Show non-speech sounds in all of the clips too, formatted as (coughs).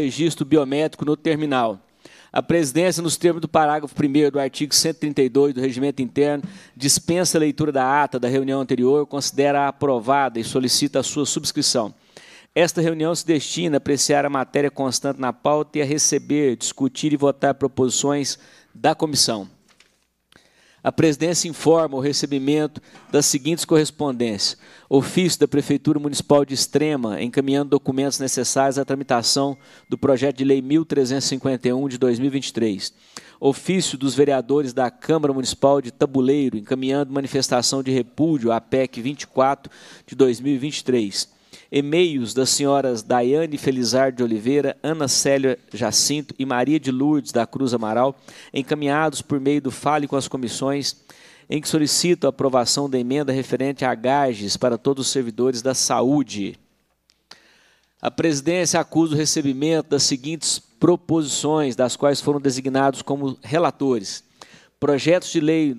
registro biométrico no terminal. A presidência, nos termos do parágrafo 1 do artigo 132 do Regimento Interno, dispensa a leitura da ata da reunião anterior, considera aprovada e solicita a sua subscrição. Esta reunião se destina a apreciar a matéria constante na pauta e a receber, discutir e votar proposições da comissão. A presidência informa o recebimento das seguintes correspondências: ofício da Prefeitura Municipal de Extrema, encaminhando documentos necessários à tramitação do projeto de lei 1351 de 2023. Ofício dos vereadores da Câmara Municipal de Tabuleiro, encaminhando manifestação de repúdio à PEC 24 de 2023 e-mails das senhoras Daiane Felizardo de Oliveira, Ana Célia Jacinto e Maria de Lourdes da Cruz Amaral, encaminhados por meio do Fale com as Comissões, em que solicito a aprovação da emenda referente a gages para todos os servidores da saúde. A presidência acusa o recebimento das seguintes proposições, das quais foram designados como relatores: projetos de lei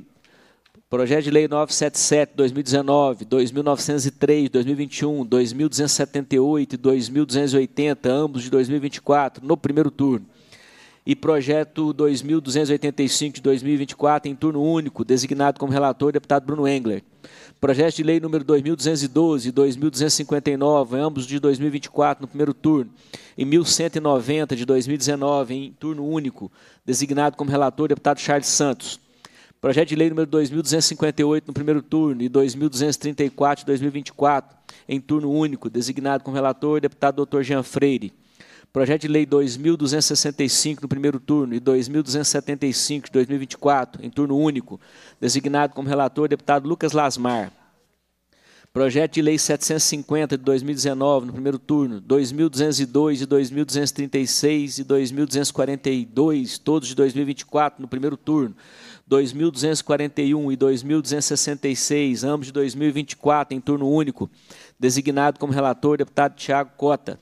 Projeto de Lei 977, 2019, 2903, 2021, 2278 e 2280, ambos de 2024, no primeiro turno. E projeto 2285 de 2024, em turno único, designado como relator o deputado Bruno Engler. Projeto de Lei número 2212 e 2259, ambos de 2024, no primeiro turno. E 1190 de 2019, em turno único, designado como relator o deputado Charles Santos Projeto de lei número 2258 no primeiro turno e 2234 de 2024 em turno único, designado como relator o deputado Dr. Jean Freire. Projeto de lei 2265 no primeiro turno e 2275 de 2024 em turno único, designado como relator o deputado Lucas Lasmar. Projeto de Lei 750 de 2019, no primeiro turno, 2202 e 2236 e 2242, todos de 2024, no primeiro turno. 2.241 e 2.266, ambos de 2024, em turno único, designado como relator deputado Tiago Cota.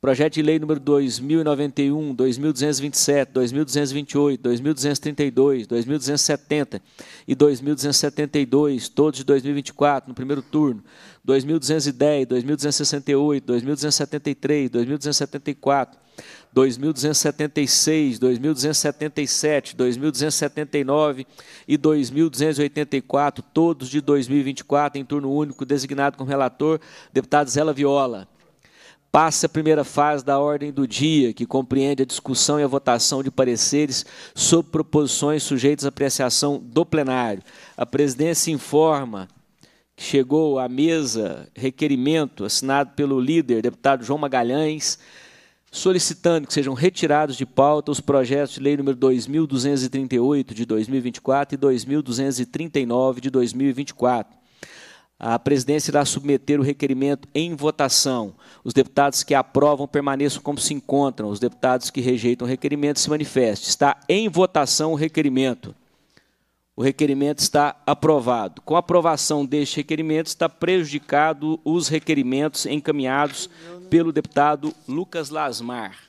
Projeto de lei número 2091, 2227, 2228, 2232, 2270 e 2272, todos de 2024, no primeiro turno. 2210, 2268, 2273, 2274, 2276, 2277, 2279 e 2284, todos de 2024 em turno único, designado como relator, deputado Zela Viola. Passa a primeira fase da ordem do dia, que compreende a discussão e a votação de pareceres sobre proposições sujeitas à apreciação do plenário. A presidência informa que chegou à mesa requerimento assinado pelo líder, deputado João Magalhães, solicitando que sejam retirados de pauta os projetos de lei número 2238 de 2024 e 2239 de 2024. A presidência irá submeter o requerimento em votação. Os deputados que aprovam permaneçam como se encontram. Os deputados que rejeitam o requerimento se manifestem. Está em votação o requerimento. O requerimento está aprovado. Com a aprovação deste requerimento, está prejudicado os requerimentos encaminhados pelo deputado Lucas Lasmar.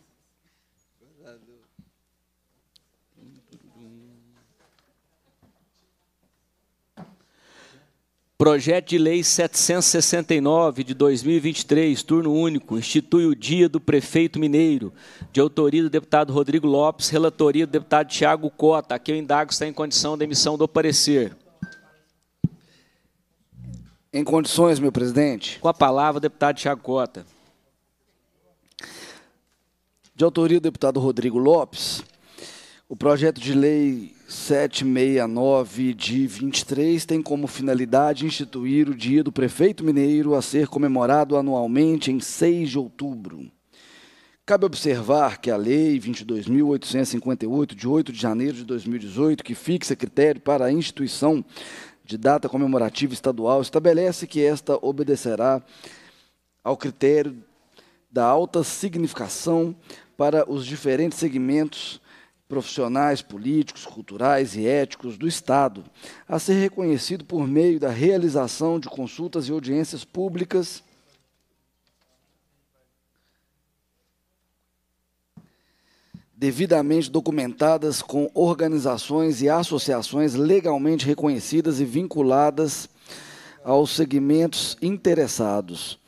Projeto de Lei 769 de 2023, turno único, institui o Dia do Prefeito Mineiro, de autoria do deputado Rodrigo Lopes, relatoria do deputado Tiago Cota. Aqui eu indago está em condição da emissão do parecer. Em condições, meu presidente. Com a palavra, deputado Tiago Cota de autoria do deputado Rodrigo Lopes, o projeto de lei 769 de 23 tem como finalidade instituir o Dia do Prefeito Mineiro a ser comemorado anualmente em 6 de outubro. Cabe observar que a Lei 22.858, de 8 de janeiro de 2018, que fixa critério para a instituição de data comemorativa estadual, estabelece que esta obedecerá ao critério da alta significação para os diferentes segmentos profissionais, políticos, culturais e éticos do Estado, a ser reconhecido por meio da realização de consultas e audiências públicas. Devidamente documentadas com organizações e associações legalmente reconhecidas e vinculadas aos segmentos interessados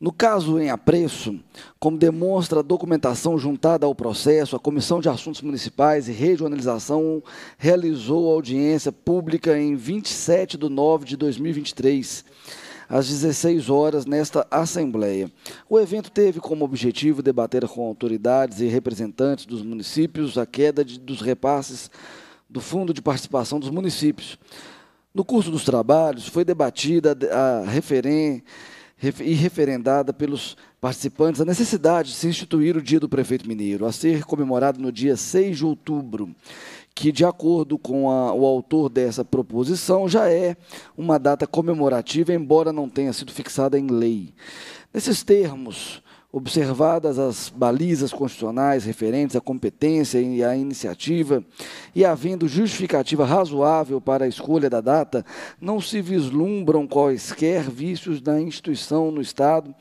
no caso em apreço, como demonstra a documentação juntada ao processo, a Comissão de Assuntos Municipais e Regionalização realizou audiência pública em 27 de nove de 2023, às 16 horas, nesta Assembleia. O evento teve como objetivo debater com autoridades e representantes dos municípios a queda de, dos repasses do Fundo de Participação dos Municípios. No curso dos trabalhos, foi debatida a referência e referendada pelos participantes a necessidade de se instituir o Dia do Prefeito Mineiro, a ser comemorado no dia 6 de outubro, que, de acordo com a, o autor dessa proposição, já é uma data comemorativa, embora não tenha sido fixada em lei. Nesses termos, observadas as balizas constitucionais referentes à competência e à iniciativa, e havendo justificativa razoável para a escolha da data, não se vislumbram quaisquer vícios da instituição no Estado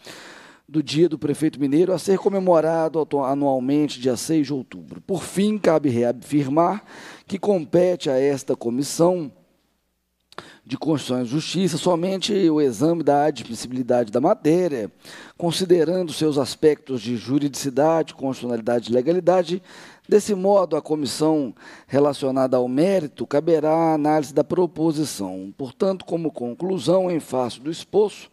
do dia do prefeito mineiro a ser comemorado anualmente dia 6 de outubro. Por fim, cabe reafirmar que compete a esta comissão de Constituição e Justiça somente o exame da admissibilidade da matéria, considerando seus aspectos de juridicidade, constitucionalidade e legalidade. Desse modo, a comissão relacionada ao mérito caberá a análise da proposição. Portanto, como conclusão, em face do exposto,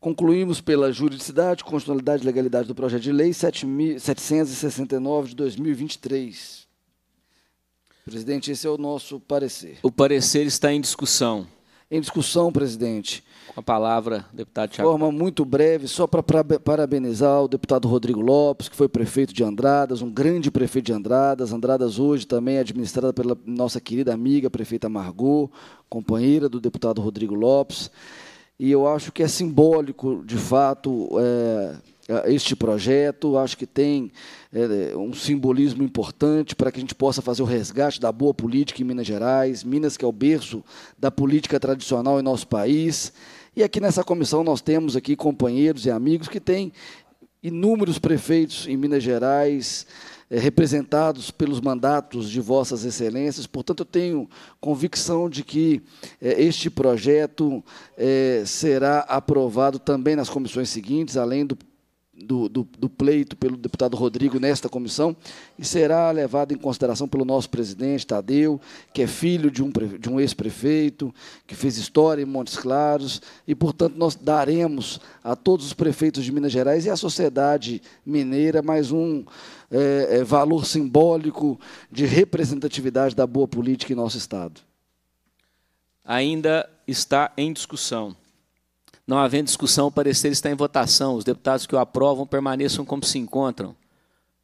Concluímos pela juridicidade, constitucionalidade e legalidade do projeto de lei 7.769 de 2023. Presidente, esse é o nosso parecer. O parecer está em discussão. Em discussão, presidente. Com a palavra, deputado Tiago. De forma muito breve, só para parabenizar o deputado Rodrigo Lopes, que foi prefeito de Andradas, um grande prefeito de Andradas. Andradas hoje também é administrada pela nossa querida amiga prefeita Margot, companheira do deputado Rodrigo Lopes. E eu acho que é simbólico, de fato, é, este projeto. Acho que tem é, um simbolismo importante para que a gente possa fazer o resgate da boa política em Minas Gerais, Minas que é o berço da política tradicional em nosso país. E aqui nessa comissão nós temos aqui companheiros e amigos que têm inúmeros prefeitos em Minas Gerais, é, representados pelos mandatos de vossas excelências. Portanto, eu tenho convicção de que é, este projeto é, será aprovado também nas comissões seguintes, além do do, do, do, pleito pelo deputado Rodrigo nesta comissão e será levado em consideração pelo nosso presidente Tadeu, que é filho de um, de um ex-prefeito, que fez história em Montes Claros, e, portanto, nós daremos a todos os prefeitos de Minas Gerais e à sociedade mineira mais um é, é, valor simbólico de representatividade da boa política em nosso Estado. Ainda está em discussão não havendo discussão, o parecer está em votação. Os deputados que o aprovam permaneçam como se encontram.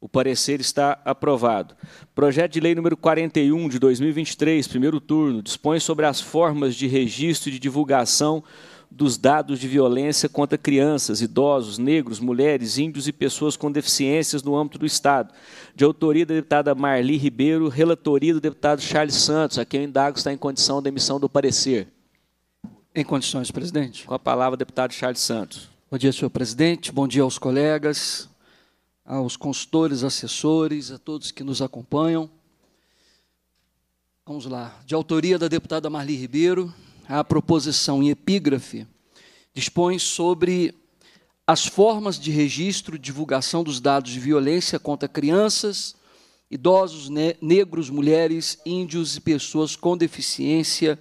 O parecer está aprovado. Projeto de Lei número 41 de 2023, primeiro turno, dispõe sobre as formas de registro e de divulgação dos dados de violência contra crianças, idosos, negros, mulheres, índios e pessoas com deficiências no âmbito do Estado. De autoria da deputada Marli Ribeiro, relatoria do deputado Charles Santos, a quem eu indago está em condição da emissão do parecer. Em condições, presidente. Com a palavra, deputado Charles Santos. Bom dia, senhor presidente. Bom dia aos colegas, aos consultores, assessores, a todos que nos acompanham. Vamos lá. De autoria da deputada Marli Ribeiro, a proposição em epígrafe dispõe sobre as formas de registro e divulgação dos dados de violência contra crianças, idosos, ne negros, mulheres, índios e pessoas com deficiência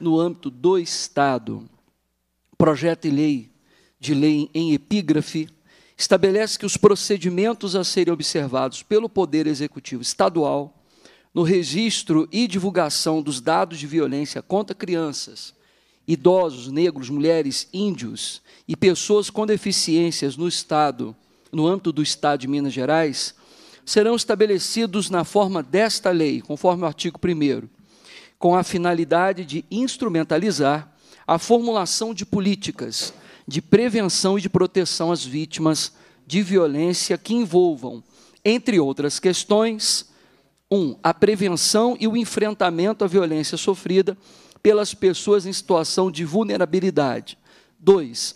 no âmbito do Estado. Projeto e lei, de lei em epígrafe, estabelece que os procedimentos a serem observados pelo Poder Executivo Estadual no registro e divulgação dos dados de violência contra crianças, idosos, negros, mulheres, índios e pessoas com deficiências no Estado, no âmbito do Estado de Minas Gerais, serão estabelecidos na forma desta lei, conforme o artigo 1 com a finalidade de instrumentalizar a formulação de políticas de prevenção e de proteção às vítimas de violência que envolvam, entre outras questões, Um, a prevenção e o enfrentamento à violência sofrida pelas pessoas em situação de vulnerabilidade. dois,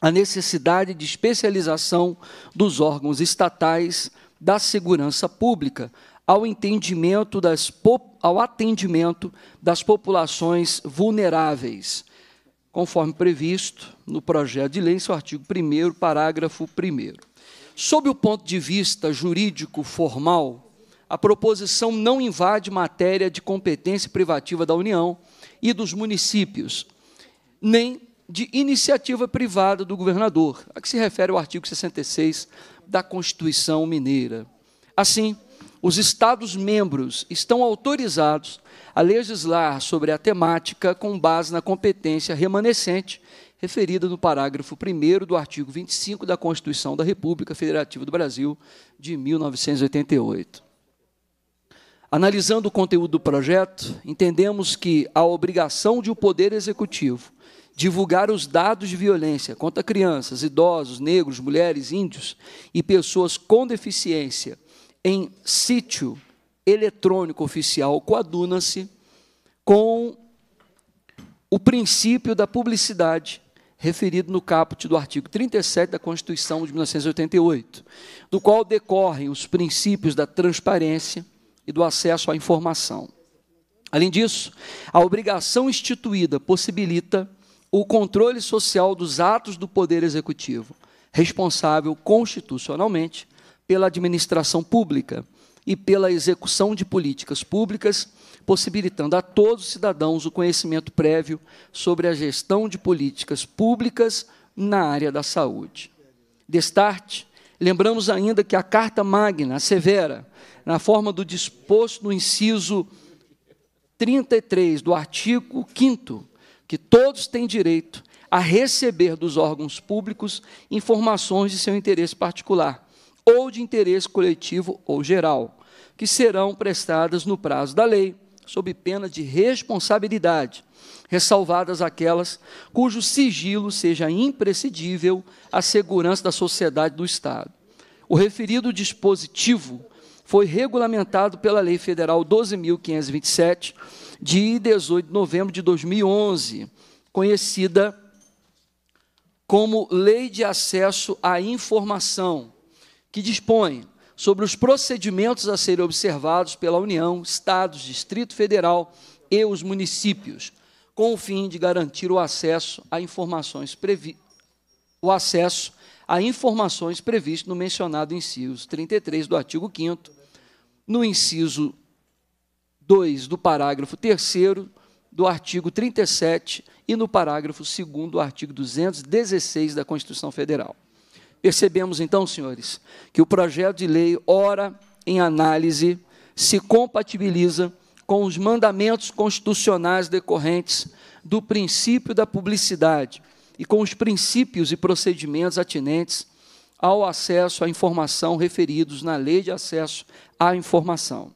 A necessidade de especialização dos órgãos estatais da segurança pública ao entendimento das ao atendimento das populações vulneráveis, conforme previsto no projeto de lei, seu artigo 1 parágrafo 1 Sob o ponto de vista jurídico formal, a proposição não invade matéria de competência privativa da União e dos municípios, nem de iniciativa privada do governador, a que se refere o artigo 66 da Constituição Mineira. Assim, os Estados-membros estão autorizados a legislar sobre a temática com base na competência remanescente referida no parágrafo 1 do artigo 25 da Constituição da República Federativa do Brasil de 1988. Analisando o conteúdo do projeto, entendemos que a obrigação de o um Poder Executivo divulgar os dados de violência contra crianças, idosos, negros, mulheres, índios e pessoas com deficiência em sítio eletrônico oficial coaduna-se com o princípio da publicidade referido no caput do artigo 37 da Constituição de 1988, do qual decorrem os princípios da transparência e do acesso à informação. Além disso, a obrigação instituída possibilita o controle social dos atos do Poder Executivo, responsável constitucionalmente pela administração pública e pela execução de políticas públicas, possibilitando a todos os cidadãos o conhecimento prévio sobre a gestão de políticas públicas na área da saúde. Destarte, lembramos ainda que a Carta Magna assevera, na forma do disposto no inciso 33 do artigo 5 que todos têm direito a receber dos órgãos públicos informações de seu interesse particular, ou de interesse coletivo ou geral, que serão prestadas no prazo da lei, sob pena de responsabilidade, ressalvadas aquelas cujo sigilo seja imprescindível à segurança da sociedade do Estado. O referido dispositivo foi regulamentado pela Lei Federal 12.527, de 18 de novembro de 2011, conhecida como Lei de Acesso à Informação, que dispõe sobre os procedimentos a serem observados pela União, Estados, Distrito Federal e os municípios, com o fim de garantir o acesso a informações previ... o acesso a informações previstas no mencionado inciso 33 do artigo 5 no inciso 2 do parágrafo 3 do artigo 37 e no parágrafo 2 do artigo 216 da Constituição Federal. Percebemos então, senhores, que o projeto de lei, ora em análise, se compatibiliza com os mandamentos constitucionais decorrentes do princípio da publicidade e com os princípios e procedimentos atinentes ao acesso à informação referidos na Lei de Acesso à Informação.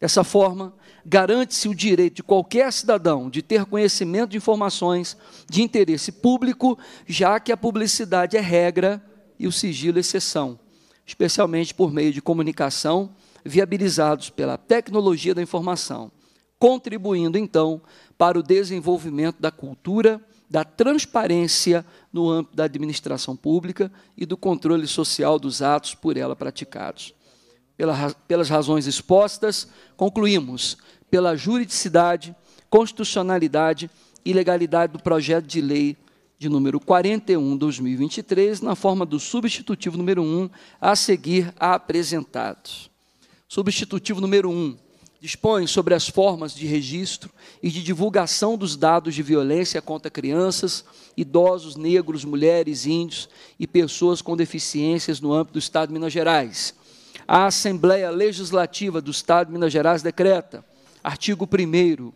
Dessa forma, garante-se o direito de qualquer cidadão de ter conhecimento de informações de interesse público, já que a publicidade é regra e o sigilo é exceção, especialmente por meio de comunicação viabilizados pela tecnologia da informação, contribuindo então para o desenvolvimento da cultura da transparência no âmbito da administração pública e do controle social dos atos por ela praticados pelas razões expostas, concluímos pela juridicidade, constitucionalidade e legalidade do projeto de lei de número 41/2023, na forma do substitutivo número 1 a seguir a apresentado. Substitutivo número 1 dispõe sobre as formas de registro e de divulgação dos dados de violência contra crianças, idosos, negros, mulheres, índios e pessoas com deficiências no âmbito do Estado de Minas Gerais a Assembleia Legislativa do Estado de Minas Gerais decreta, artigo 1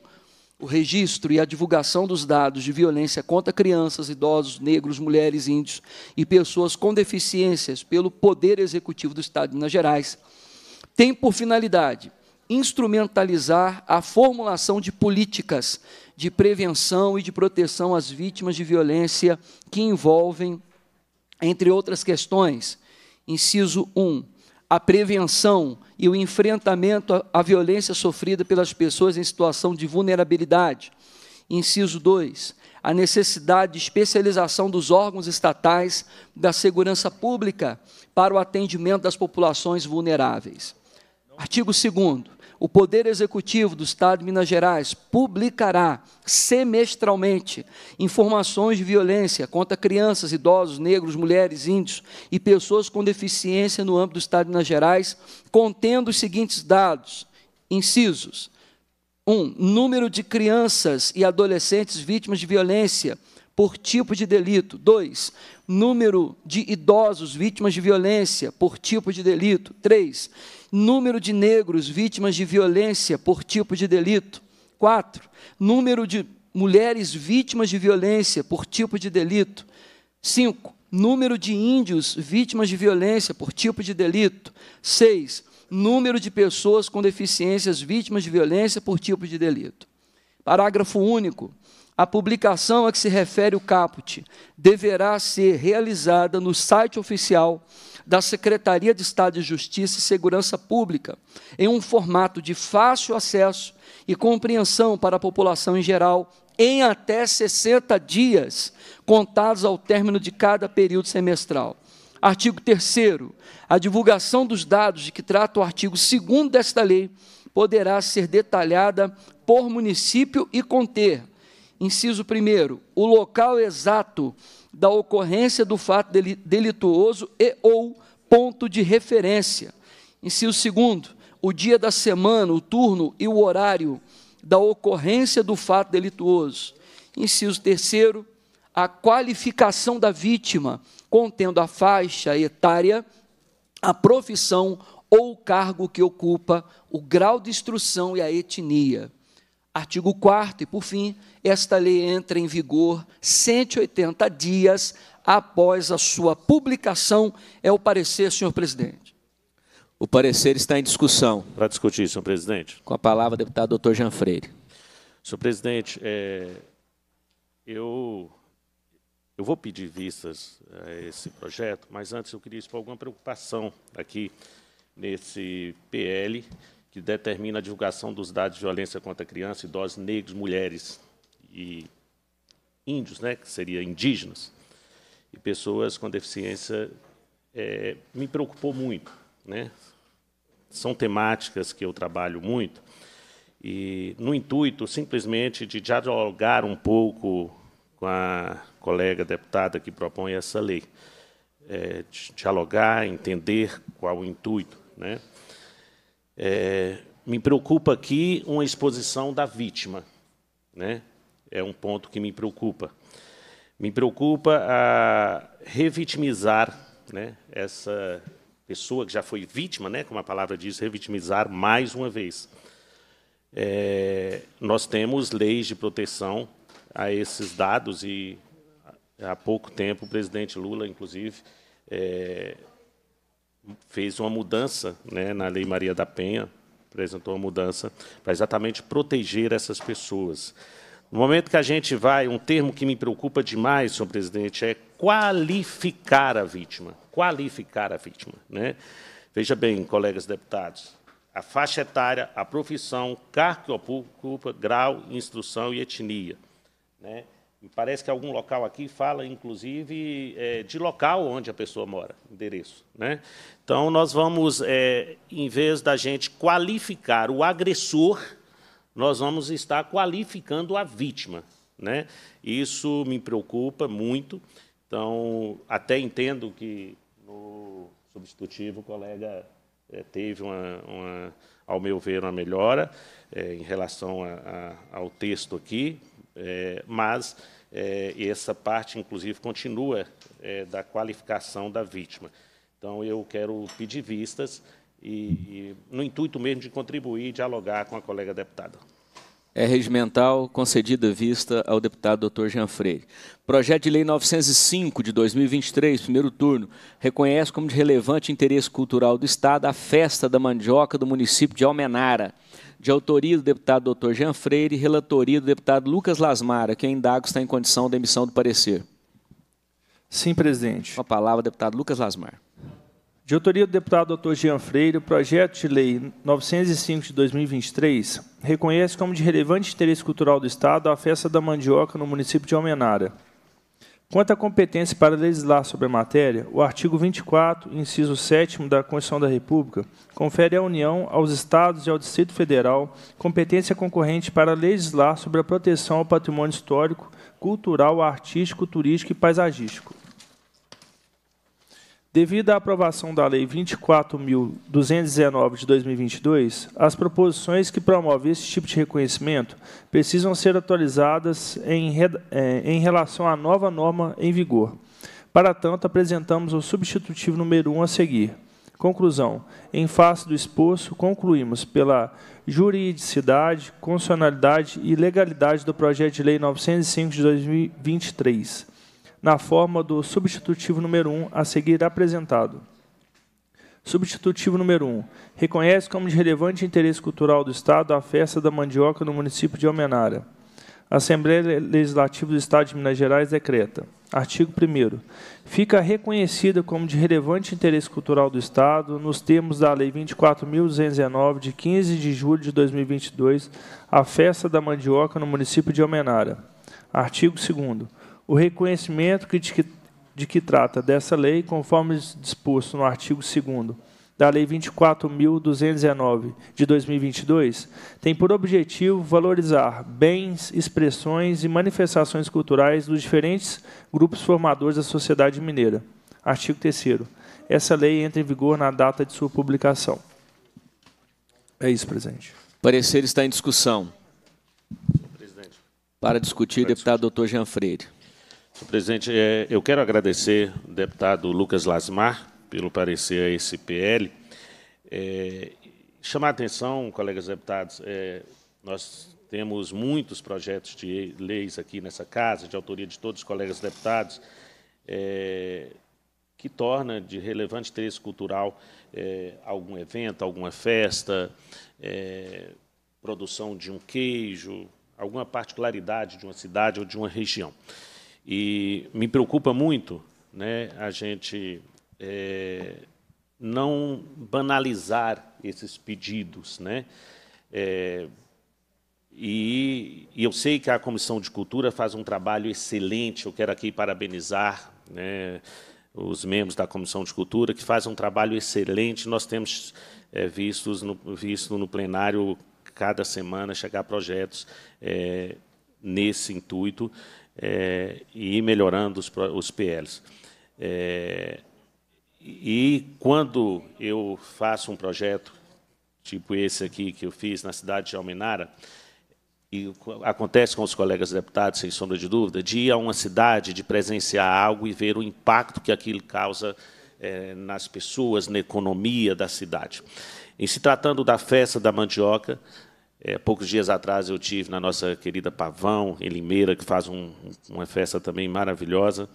o registro e a divulgação dos dados de violência contra crianças, idosos, negros, mulheres, índios e pessoas com deficiências pelo Poder Executivo do Estado de Minas Gerais tem por finalidade instrumentalizar a formulação de políticas de prevenção e de proteção às vítimas de violência que envolvem, entre outras questões, inciso 1, a prevenção e o enfrentamento à violência sofrida pelas pessoas em situação de vulnerabilidade. Inciso 2. A necessidade de especialização dos órgãos estatais da segurança pública para o atendimento das populações vulneráveis. Artigo 2 o Poder Executivo do Estado de Minas Gerais publicará semestralmente informações de violência contra crianças, idosos, negros, mulheres, índios e pessoas com deficiência no âmbito do Estado de Minas Gerais, contendo os seguintes dados: incisos. 1. Um, número de crianças e adolescentes vítimas de violência por tipo de delito. 2. Número de idosos vítimas de violência por tipo de delito. 3 número de negros vítimas de violência por tipo de delito. 4. Número de mulheres vítimas de violência por tipo de delito. 5. Número de índios vítimas de violência por tipo de delito. 6. Número de pessoas com deficiências vítimas de violência por tipo de delito. Parágrafo único. A publicação a que se refere o caput deverá ser realizada no site oficial da Secretaria de Estado de Justiça e Segurança Pública, em um formato de fácil acesso e compreensão para a população em geral, em até 60 dias, contados ao término de cada período semestral. Artigo 3 A divulgação dos dados de que trata o artigo 2 desta lei poderá ser detalhada por município e conter, inciso 1 o local exato da ocorrência do fato delituoso e ou ponto de referência. Inciso segundo, o dia da semana, o turno e o horário da ocorrência do fato delituoso. Inciso terceiro, a qualificação da vítima, contendo a faixa etária, a profissão ou o cargo que ocupa, o grau de instrução e a etnia. Artigo 4 e por fim, esta lei entra em vigor 180 dias após a sua publicação. É o parecer, senhor presidente. O parecer está em discussão. Para discutir, senhor presidente. Com a palavra, deputado doutor Jean Freire. Senhor presidente, é, eu, eu vou pedir vistas a esse projeto, mas antes eu queria expor alguma preocupação aqui nesse PL que determina a divulgação dos dados de violência contra criança, idosos, negros, mulheres e índios, né, que seria indígenas, e pessoas com deficiência, é, me preocupou muito. Né? São temáticas que eu trabalho muito, e no intuito simplesmente de dialogar um pouco com a colega deputada que propõe essa lei, é, dialogar, entender qual o intuito. Né? É, me preocupa aqui uma exposição da vítima. Né? É um ponto que me preocupa. Me preocupa a revitimizar né, essa pessoa que já foi vítima, né, como a palavra diz, revitimizar mais uma vez. É, nós temos leis de proteção a esses dados e há pouco tempo o presidente Lula, inclusive, é, fez uma mudança né, na Lei Maria da Penha, apresentou uma mudança para exatamente proteger essas pessoas. No momento que a gente vai, um termo que me preocupa demais, senhor presidente, é qualificar a vítima. Qualificar a vítima. Né? Veja bem, colegas deputados, a faixa etária, a profissão, cargo que ocupa, grau, instrução e etnia. Né? Parece que algum local aqui fala, inclusive, é, de local onde a pessoa mora, endereço. Né? Então, nós vamos, é, em vez da gente qualificar o agressor, nós vamos estar qualificando a vítima. Né? Isso me preocupa muito. Então, até entendo que no substitutivo o colega é, teve uma, uma, ao meu ver, uma melhora é, em relação a, a, ao texto aqui, é, mas é, essa parte, inclusive, continua é, da qualificação da vítima. Então, eu quero pedir vistas e, e, no intuito mesmo de contribuir e dialogar com a colega deputada. É regimental, concedida vista ao deputado Dr. Jean Freire. Projeto de Lei 905 de 2023, primeiro turno, reconhece como de relevante interesse cultural do Estado a festa da mandioca do município de Almenara de autoria do deputado Dr. Jean Freire e relatoria do deputado Lucas Lasmara, que eu indago está em condição da emissão do parecer. Sim, presidente. Com a palavra, deputado Lucas Lasmar. De autoria do deputado Dr. Jean Freire, o projeto de lei 905 de 2023 reconhece como de relevante interesse cultural do Estado a festa da mandioca no município de Almenara. Quanto à competência para legislar sobre a matéria, o artigo 24, inciso 7 da Constituição da República, confere à União, aos Estados e ao Distrito Federal competência concorrente para legislar sobre a proteção ao patrimônio histórico, cultural, artístico, turístico e paisagístico. Devido à aprovação da Lei 24.219 de 2022, as proposições que promovem esse tipo de reconhecimento precisam ser atualizadas em, é, em relação à nova norma em vigor. Para tanto, apresentamos o substitutivo número 1 a seguir. Conclusão. Em face do exposto, concluímos pela juridicidade, constitucionalidade e legalidade do projeto de lei 905 de 2023 na forma do substitutivo número 1 a seguir apresentado. Substitutivo número 1. Reconhece como de relevante interesse cultural do Estado a festa da mandioca no município de Almenara. A Assembleia Legislativa do Estado de Minas Gerais decreta. Artigo 1 Fica reconhecida como de relevante interesse cultural do Estado, nos termos da Lei 24.219, de 15 de julho de 2022, a Festa da Mandioca no município de Almenara. Artigo 2 o reconhecimento de, que, trata dessa lei, conforme disposto no artigo 2 da Lei 24.219 de 2022, tem por objetivo valorizar bens, expressões e manifestações culturais dos diferentes grupos formadores da sociedade mineira. Artigo 3. Essa lei entra em vigor na data de sua publicação. É isso, presidente. O parecer está em discussão. Para discutir, Para deputado discutir. doutor Jean Freire. Presidente, é, eu quero agradecer ao deputado Lucas Lasmar pelo parecer a esse PL. É, chamar a atenção, colegas deputados, é, nós temos muitos projetos de leis aqui nessa casa, de autoria de todos os colegas deputados, é, que torna de relevante interesse cultural é, algum evento, alguma festa, é, produção de um queijo, alguma particularidade de uma cidade ou de uma região. E me preocupa muito né, a gente é, não banalizar esses pedidos. Né? É, e, e, eu sei que a Comissão de Cultura faz um trabalho excelente, eu quero aqui parabenizar né, os membros da Comissão de Cultura, que fazem um trabalho excelente. Nós temos é, vistos no, visto no plenário cada semana chegar projetos é, nesse intuito é, e ir melhorando os, os PLs. É, e quando eu faço um projeto tipo esse aqui que eu fiz na cidade de Almenara, e acontece com os colegas deputados, sem sombra de dúvida, de ir a uma cidade, de presenciar algo e ver o impacto que aquilo causa é, nas pessoas, na economia da cidade. em se tratando da festa da mandioca, é, poucos dias atrás eu tive na nossa querida Pavão, em Limeira, que faz um, uma festa também maravilhosa.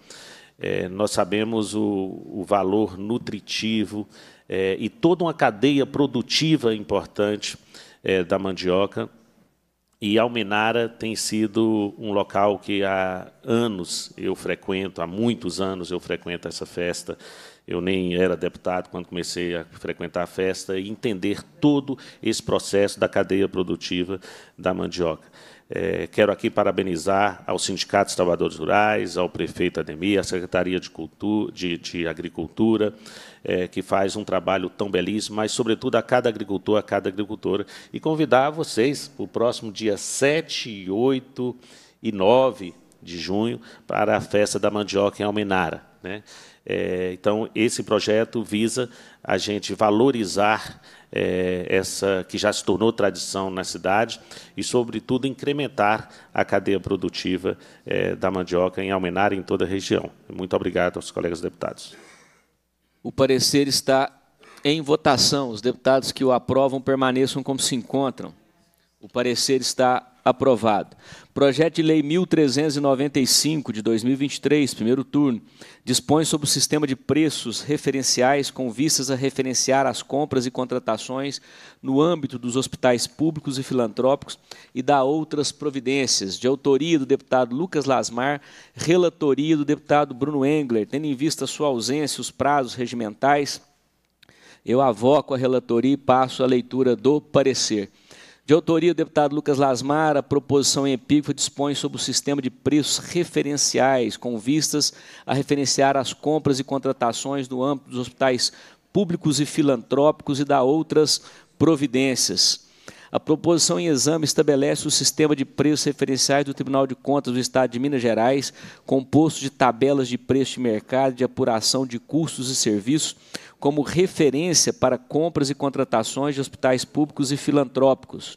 É, nós sabemos o, o valor nutritivo é, e toda uma cadeia produtiva importante é, da mandioca. E Almenara tem sido um local que há anos eu frequento, há muitos anos eu frequento essa festa eu nem era deputado quando comecei a frequentar a festa, e entender todo esse processo da cadeia produtiva da mandioca. É, quero aqui parabenizar ao Sindicato dos Trabalhadores Rurais, ao prefeito Ademir, à Secretaria de, Cultura, de, de Agricultura, é, que faz um trabalho tão belíssimo, mas, sobretudo, a cada agricultor, a cada agricultora. E convidar vocês para o próximo dia 7, 8 e 9 de junho para a festa da mandioca em Almenara. Né? É, então, esse projeto visa a gente valorizar é, essa que já se tornou tradição na cidade e, sobretudo, incrementar a cadeia produtiva é, da mandioca em Almenar e em toda a região. Muito obrigado aos colegas deputados. O parecer está em votação. Os deputados que o aprovam permaneçam como se encontram. O parecer está Aprovado. Projeto de Lei 1395 de 2023, primeiro turno, dispõe sobre o sistema de preços referenciais com vistas a referenciar as compras e contratações no âmbito dos hospitais públicos e filantrópicos e dá outras providências, de autoria do deputado Lucas Lasmar, relatoria do deputado Bruno Engler, tendo em vista sua ausência, os prazos regimentais. Eu avoco a relatoria e passo a leitura do parecer. De autoria do deputado Lucas Lasmar, a proposição em epígrafe dispõe sobre o sistema de preços referenciais, com vistas a referenciar as compras e contratações no âmbito dos hospitais públicos e filantrópicos e da outras providências. A proposição em exame estabelece o sistema de preços referenciais do Tribunal de Contas do Estado de Minas Gerais, composto de tabelas de preço de mercado, de apuração de custos e serviços, como referência para compras e contratações de hospitais públicos e filantrópicos.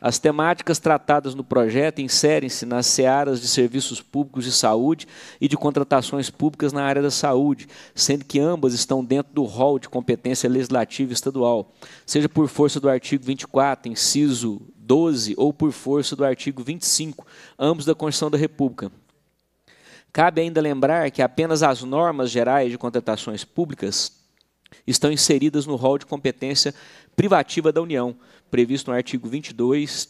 As temáticas tratadas no projeto inserem-se nas searas de serviços públicos de saúde e de contratações públicas na área da saúde, sendo que ambas estão dentro do rol de competência legislativa estadual, seja por força do artigo 24, inciso 12, ou por força do artigo 25, ambos da Constituição da República. Cabe ainda lembrar que apenas as normas gerais de contratações públicas estão inseridas no rol de competência privativa da União, previsto no artigo 22,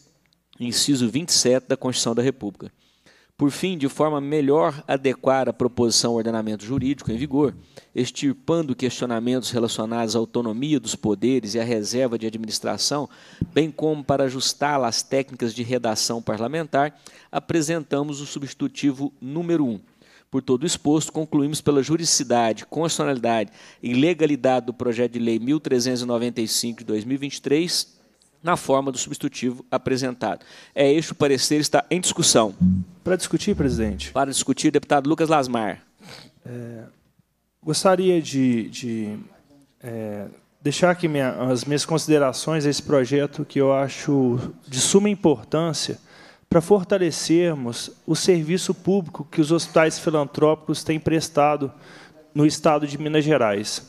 inciso 27 da Constituição da República. Por fim, de forma melhor adequar a proposição ao ordenamento jurídico em vigor, extirpando questionamentos relacionados à autonomia dos poderes e à reserva de administração, bem como para ajustá-la às técnicas de redação parlamentar, apresentamos o substitutivo número 1. Por todo exposto, concluímos pela juridicidade, constitucionalidade e legalidade do projeto de lei 1395 de 2023 na forma do substitutivo apresentado. É este o parecer está em discussão. Para discutir, presidente. Para discutir, deputado Lucas Lasmar. É, gostaria de, de é, deixar aqui minha, as minhas considerações a esse projeto que eu acho de suma importância para fortalecermos o serviço público que os hospitais filantrópicos têm prestado no estado de Minas Gerais.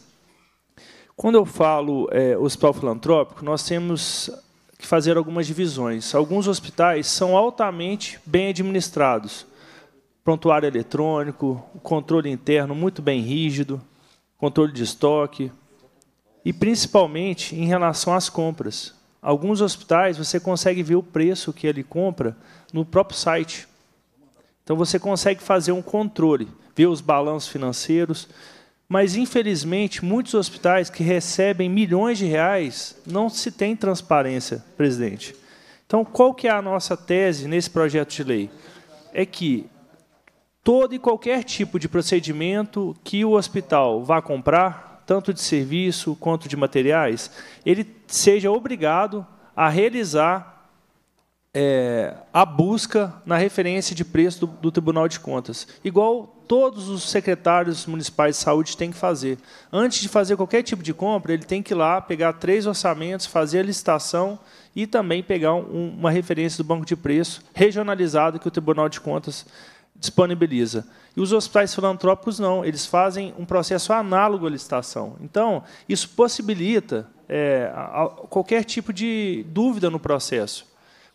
Quando eu falo é, hospital filantrópico, nós temos que fazer algumas divisões. Alguns hospitais são altamente bem administrados. Prontuário eletrônico, controle interno muito bem rígido, controle de estoque e principalmente em relação às compras. Alguns hospitais você consegue ver o preço que ele compra no próprio site. Então você consegue fazer um controle, ver os balanços financeiros, mas, infelizmente, muitos hospitais que recebem milhões de reais não se tem transparência, presidente. Então, qual que é a nossa tese nesse projeto de lei? É que todo e qualquer tipo de procedimento que o hospital vá comprar, tanto de serviço quanto de materiais, ele seja obrigado a realizar é, a busca na referência de preço do, do Tribunal de Contas. Igual todos os secretários municipais de saúde têm que fazer. Antes de fazer qualquer tipo de compra, ele tem que ir lá pegar três orçamentos, fazer a licitação e também pegar um, uma referência do banco de preço regionalizado que o Tribunal de Contas disponibiliza. E os hospitais filantrópicos não, eles fazem um processo análogo à licitação. Então, isso possibilita é, a, a, qualquer tipo de dúvida no processo.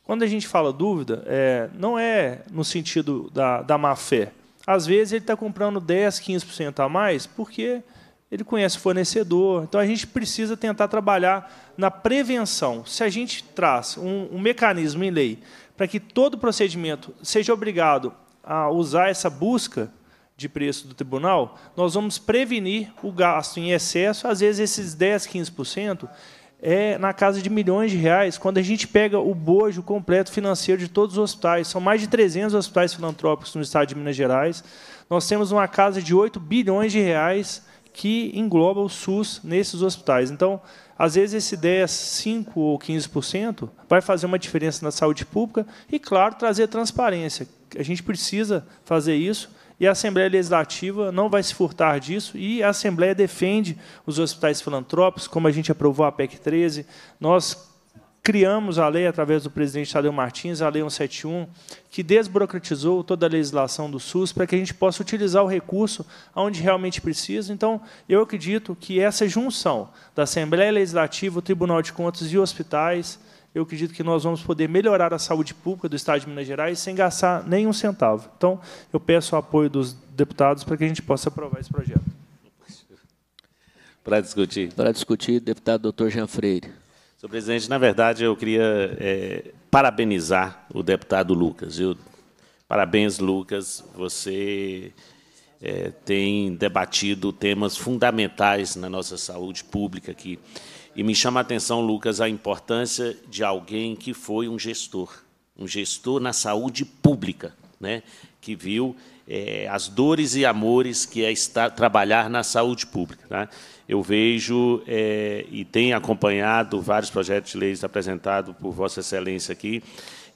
Quando a gente fala dúvida, é, não é no sentido da, da má fé. Às vezes ele está comprando 10, 15% a mais porque ele conhece o fornecedor. Então a gente precisa tentar trabalhar na prevenção. Se a gente traz um, um mecanismo em lei para que todo procedimento seja obrigado a usar essa busca de preço do tribunal, nós vamos prevenir o gasto em excesso. Às vezes esses 10, 15% é na casa de milhões de reais, quando a gente pega o bojo completo financeiro de todos os hospitais. São mais de 300 hospitais filantrópicos no estado de Minas Gerais. Nós temos uma casa de 8 bilhões de reais que engloba o SUS nesses hospitais. Então, às vezes, esse 10, 5 ou 15% vai fazer uma diferença na saúde pública e, claro, trazer transparência. A gente precisa fazer isso e a Assembleia Legislativa não vai se furtar disso, e a Assembleia defende os hospitais filantrópicos, como a gente aprovou a PEC 13, nós criamos a lei através do presidente Tadeu Martins, a Lei 171, que desburocratizou toda a legislação do SUS para que a gente possa utilizar o recurso onde realmente precisa. Então, eu acredito que essa junção da Assembleia Legislativa, o Tribunal de Contas e hospitais eu acredito que nós vamos poder melhorar a saúde pública do Estado de Minas Gerais sem gastar nenhum centavo. Então, eu peço o apoio dos deputados para que a gente possa aprovar esse projeto. Para discutir. Para discutir, deputado doutor Jean Freire. Senhor presidente, na verdade, eu queria é, parabenizar o deputado Lucas. parabéns, Lucas. Você é, tem debatido temas fundamentais na nossa saúde pública aqui. E me chama a atenção, Lucas, a importância de alguém que foi um gestor, um gestor na saúde pública, né, que viu é, as dores e amores que é estar, trabalhar na saúde pública. Né? Eu vejo é, e tenho acompanhado vários projetos de leis apresentados por Vossa Excelência aqui,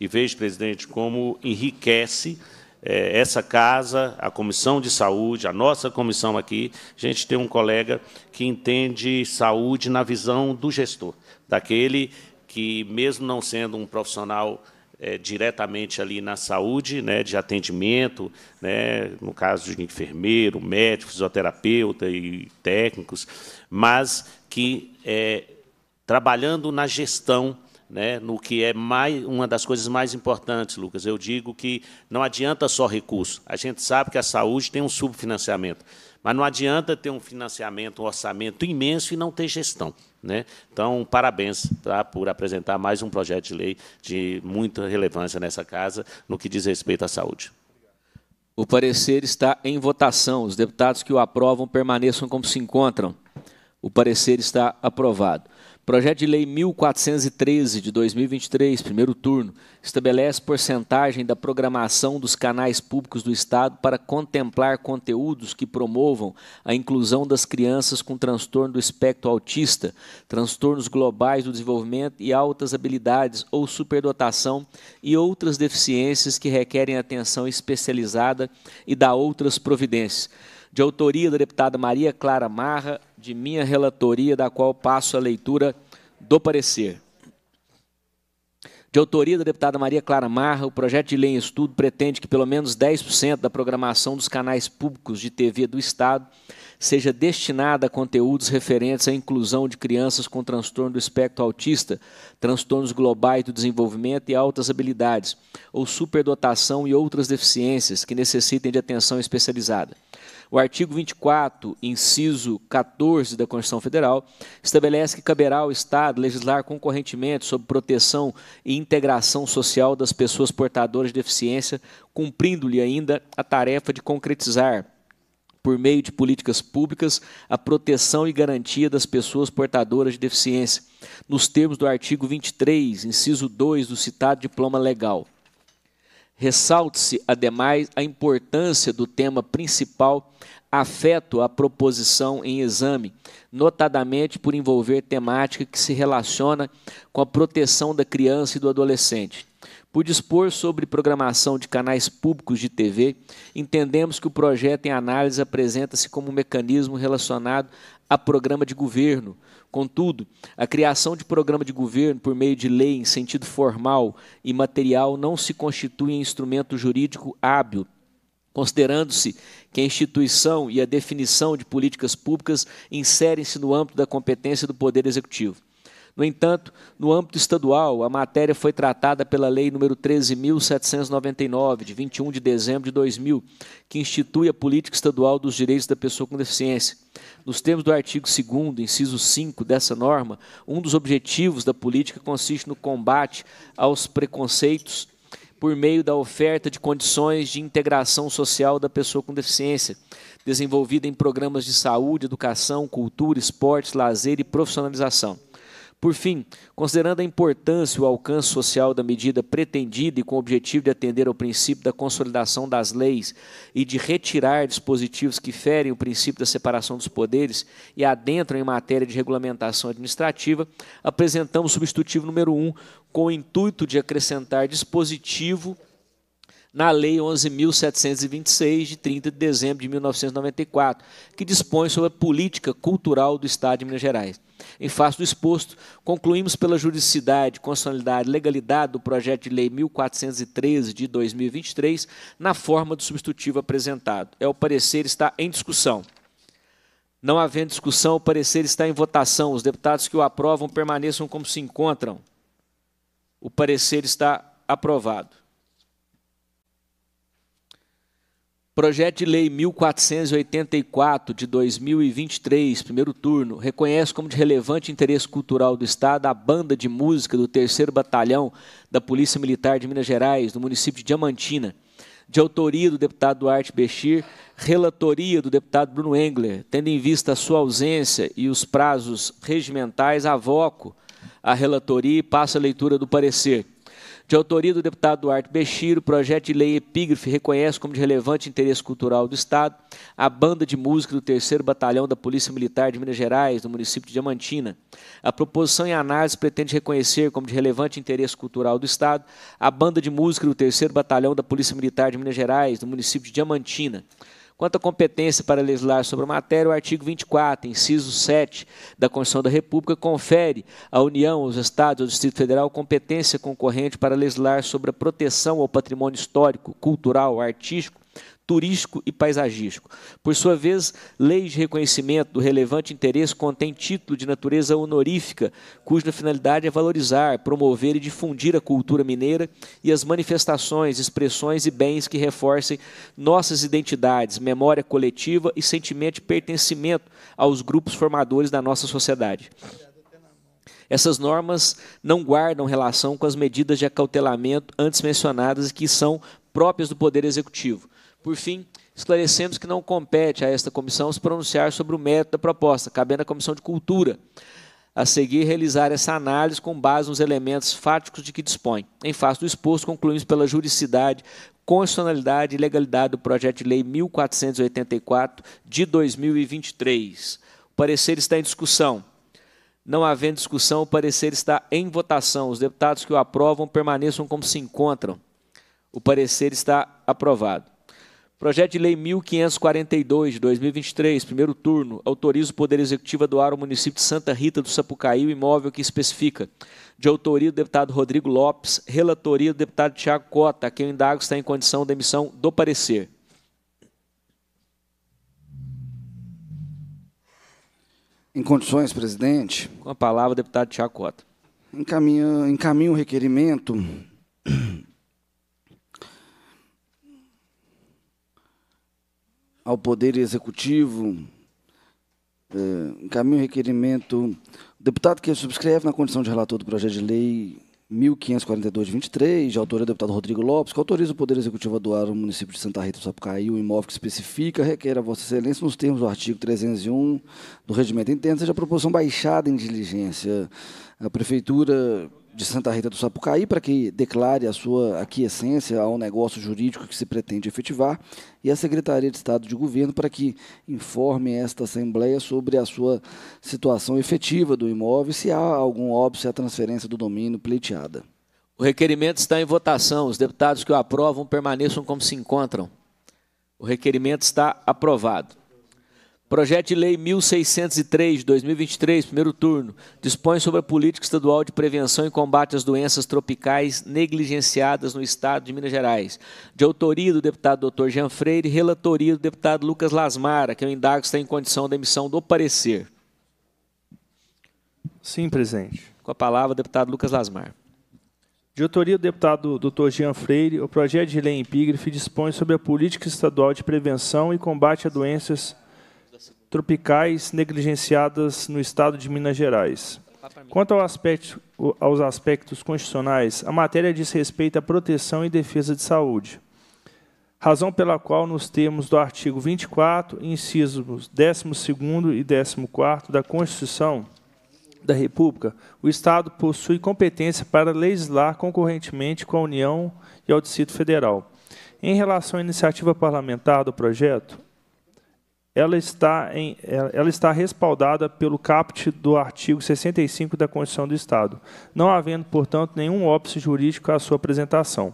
e vejo, presidente, como enriquece é, essa casa, a comissão de saúde, a nossa comissão aqui, a gente tem um colega que entende saúde na visão do gestor, daquele que, mesmo não sendo um profissional é, diretamente ali na saúde, né, de atendimento, né, no caso de enfermeiro, médico, fisioterapeuta e técnicos, mas que, é, trabalhando na gestão né, no que é mais, uma das coisas mais importantes, Lucas. Eu digo que não adianta só recurso. A gente sabe que a saúde tem um subfinanciamento. Mas não adianta ter um financiamento, um orçamento imenso e não ter gestão. Né? Então, parabéns tá, por apresentar mais um projeto de lei de muita relevância nessa casa no que diz respeito à saúde. O parecer está em votação. Os deputados que o aprovam permaneçam como se encontram. O parecer está aprovado. Projeto de Lei 1413 de 2023, primeiro turno, estabelece porcentagem da programação dos canais públicos do Estado para contemplar conteúdos que promovam a inclusão das crianças com transtorno do espectro autista, transtornos globais do desenvolvimento e altas habilidades ou superdotação e outras deficiências que requerem atenção especializada e dá outras providências de autoria da deputada Maria Clara Marra, de minha relatoria, da qual passo a leitura do parecer. De autoria da deputada Maria Clara Marra, o projeto de lei em estudo pretende que pelo menos 10% da programação dos canais públicos de TV do Estado seja destinada a conteúdos referentes à inclusão de crianças com transtorno do espectro autista, transtornos globais do desenvolvimento e altas habilidades, ou superdotação e outras deficiências que necessitem de atenção especializada. O artigo 24, inciso 14 da Constituição Federal, estabelece que caberá ao Estado legislar concorrentemente sobre proteção e integração social das pessoas portadoras de deficiência, cumprindo-lhe ainda a tarefa de concretizar por meio de políticas públicas, a proteção e garantia das pessoas portadoras de deficiência, nos termos do artigo 23, inciso 2 do citado diploma legal. Ressalte-se, ademais, a importância do tema principal afeto à proposição em exame, notadamente por envolver temática que se relaciona com a proteção da criança e do adolescente. Por dispor sobre programação de canais públicos de TV, entendemos que o projeto em análise apresenta-se como um mecanismo relacionado a programa de governo, Contudo, a criação de programa de governo por meio de lei em sentido formal e material não se constitui instrumento jurídico hábil, considerando-se que a instituição e a definição de políticas públicas inserem-se no âmbito da competência do Poder Executivo. No entanto, no âmbito estadual, a matéria foi tratada pela Lei nº 13.799, de 21 de dezembro de 2000, que institui a Política Estadual dos Direitos da Pessoa com Deficiência. Nos termos do artigo 2 inciso 5 dessa norma, um dos objetivos da política consiste no combate aos preconceitos por meio da oferta de condições de integração social da pessoa com deficiência, desenvolvida em programas de saúde, educação, cultura, esportes, lazer e profissionalização. Por fim, considerando a importância e o alcance social da medida pretendida e com o objetivo de atender ao princípio da consolidação das leis e de retirar dispositivos que ferem o princípio da separação dos poderes e adentram em matéria de regulamentação administrativa, apresentamos o substitutivo número 1 um, com o intuito de acrescentar dispositivo na Lei 11.726, de 30 de dezembro de 1994, que dispõe sobre a política cultural do Estado de Minas Gerais. Em face do exposto, concluímos pela juridicidade, constitucionalidade e legalidade do projeto de lei 1413 de 2023, na forma do substitutivo apresentado. É o parecer está em discussão. Não havendo discussão, o parecer está em votação. Os deputados que o aprovam permaneçam como se encontram. O parecer está aprovado. Projeto de Lei 1484 de 2023, primeiro turno, reconhece como de relevante interesse cultural do Estado a banda de música do 3 Batalhão da Polícia Militar de Minas Gerais, no município de Diamantina. De autoria do deputado Duarte Bechir, relatoria do deputado Bruno Engler. Tendo em vista a sua ausência e os prazos regimentais, avoco a relatoria e passo a leitura do parecer. De autoria do deputado Duarte Bechiro, o projeto de lei epígrafe reconhece como de relevante interesse cultural do Estado a banda de música do 3 Batalhão da Polícia Militar de Minas Gerais, no município de Diamantina. A proposição em análise pretende reconhecer como de relevante interesse cultural do Estado a banda de música do 3 Batalhão da Polícia Militar de Minas Gerais, no município de Diamantina. Quanto à competência para legislar sobre a matéria, o artigo 24, inciso 7 da Constituição da República, confere à União, aos Estados e ao Distrito Federal competência concorrente para legislar sobre a proteção ao patrimônio histórico, cultural, artístico turístico e paisagístico. Por sua vez, leis de reconhecimento do relevante interesse contém título de natureza honorífica, cuja finalidade é valorizar, promover e difundir a cultura mineira e as manifestações, expressões e bens que reforcem nossas identidades, memória coletiva e sentimento de pertencimento aos grupos formadores da nossa sociedade. Essas normas não guardam relação com as medidas de acautelamento antes mencionadas e que são próprias do Poder Executivo por fim, esclarecemos que não compete a esta comissão se pronunciar sobre o mérito da proposta, cabendo à Comissão de Cultura a seguir realizar essa análise com base nos elementos fáticos de que dispõe. Em face do exposto, concluímos pela juridicidade, constitucionalidade e legalidade do projeto de lei 1484 de 2023. O parecer está em discussão. Não havendo discussão, o parecer está em votação. Os deputados que o aprovam permaneçam como se encontram. O parecer está aprovado. Projeto de Lei 1542, 2023, primeiro turno, autoriza o Poder Executivo a doar ao município de Santa Rita do Sapucaí o imóvel que especifica. De autoria do deputado Rodrigo Lopes, relatoria do deputado Tiago Cota, a quem o indago está em condição de emissão do parecer. Em condições, presidente. Com a palavra, deputado Tiago Cota. Encaminho, encaminho o requerimento ao Poder Executivo, é, encaminho o requerimento. O deputado que subscreve na condição de relator do projeto de lei 1542-23, de autoria do deputado Rodrigo Lopes, que autoriza o Poder Executivo a doar o município de Santa Rita do Sapucaí o um imóvel que especifica, requer a Vossa Excelência, nos termos do artigo 301 do Regimento Interno, seja a proposição baixada em diligência. A Prefeitura de Santa Rita do Sapucaí para que declare a sua aquiescência ao negócio jurídico que se pretende efetivar e a Secretaria de Estado de Governo para que informe esta Assembleia sobre a sua situação efetiva do imóvel e se há algum óbvio à transferência do domínio pleiteada. O requerimento está em votação. Os deputados que o aprovam permaneçam como se encontram. O requerimento está aprovado. Projeto de Lei 1603, 2023, primeiro turno, dispõe sobre a política estadual de prevenção e combate às doenças tropicais negligenciadas no Estado de Minas Gerais. De autoria do deputado Dr. Jean Freire, relatoria do deputado Lucas Lasmara, que eu é indago está em condição da emissão do parecer. Sim, presidente. Com a palavra, deputado Lucas Lasmar. De autoria do deputado Dr. Jean Freire, o projeto de lei em epígrafe dispõe sobre a política estadual de prevenção e combate a doenças tropicais tropicais negligenciadas no estado de Minas Gerais. Quanto ao aspecto, aos aspectos constitucionais, a matéria diz respeito à proteção e defesa de saúde, razão pela qual, nos termos do artigo 24, incisos 12 e 14 da Constituição da República, o Estado possui competência para legislar concorrentemente com a União e ao Distrito Federal. Em relação à iniciativa parlamentar do projeto, ela está, em, ela está respaldada pelo caput do artigo 65 da Constituição do Estado, não havendo, portanto, nenhum óbice jurídico à sua apresentação.